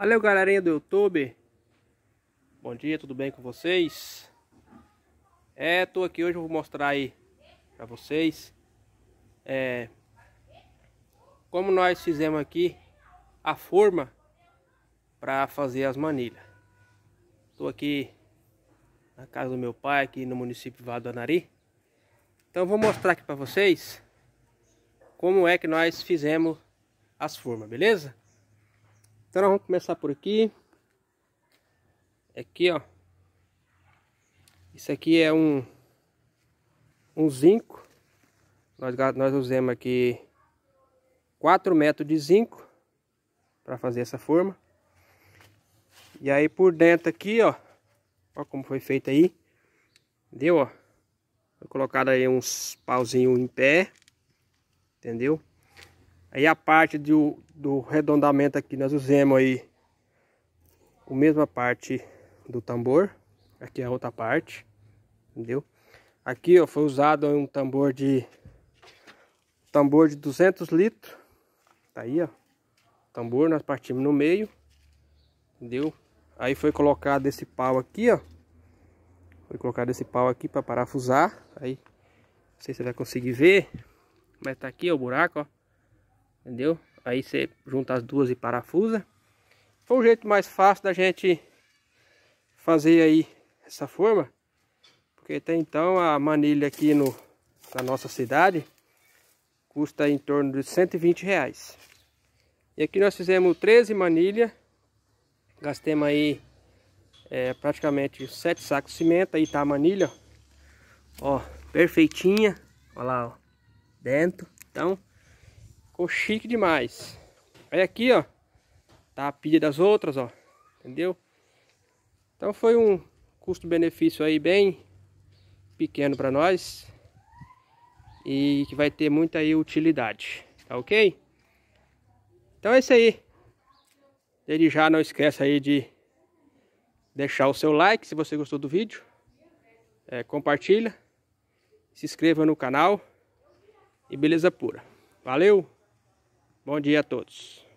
Valeu, galerinha do YouTube. Bom dia, tudo bem com vocês? É, tô aqui hoje, eu vou mostrar aí pra vocês é, como nós fizemos aqui a forma para fazer as manilhas. Tô aqui na casa do meu pai, aqui no município de Anari Então vou mostrar aqui para vocês como é que nós fizemos as formas, beleza? Então nós vamos começar por aqui. Aqui, ó. Isso aqui é um, um zinco. Nós, nós usamos aqui 4 metros de zinco para fazer essa forma. E aí por dentro aqui, ó. Ó como foi feito aí. Entendeu, ó? Foi colocado aí uns pauzinhos em pé. Entendeu? Aí a parte do, do redondamento aqui nós usamos aí a mesma parte do tambor. Aqui é a outra parte, entendeu? Aqui ó, foi usado um tambor de tambor de 200 litros. Tá aí, ó. Tambor nós partimos no meio. Entendeu? Aí foi colocado esse pau aqui, ó. Foi colocado esse pau aqui para parafusar. Aí não sei se você vai conseguir ver, mas tá aqui ó, o buraco, ó. Entendeu? Aí você junta as duas e parafusa. Foi o jeito mais fácil da gente fazer aí essa forma. Porque até então a manilha aqui no, na nossa cidade custa em torno de 120 reais. E aqui nós fizemos 13 manilhas, Gastemos aí é, praticamente 7 sacos de cimento. Aí tá a manilha. Ó, perfeitinha. Olha lá, ó. Dentro. Então, Ficou chique demais. Aí aqui, ó. Tá a pilha das outras, ó. Entendeu? Então foi um custo-benefício aí bem pequeno para nós. E que vai ter muita aí utilidade. Tá ok? Então é isso aí. Ele já não esqueça aí de deixar o seu like se você gostou do vídeo. É, compartilha. Se inscreva no canal. E beleza pura. Valeu! Bom dia a todos.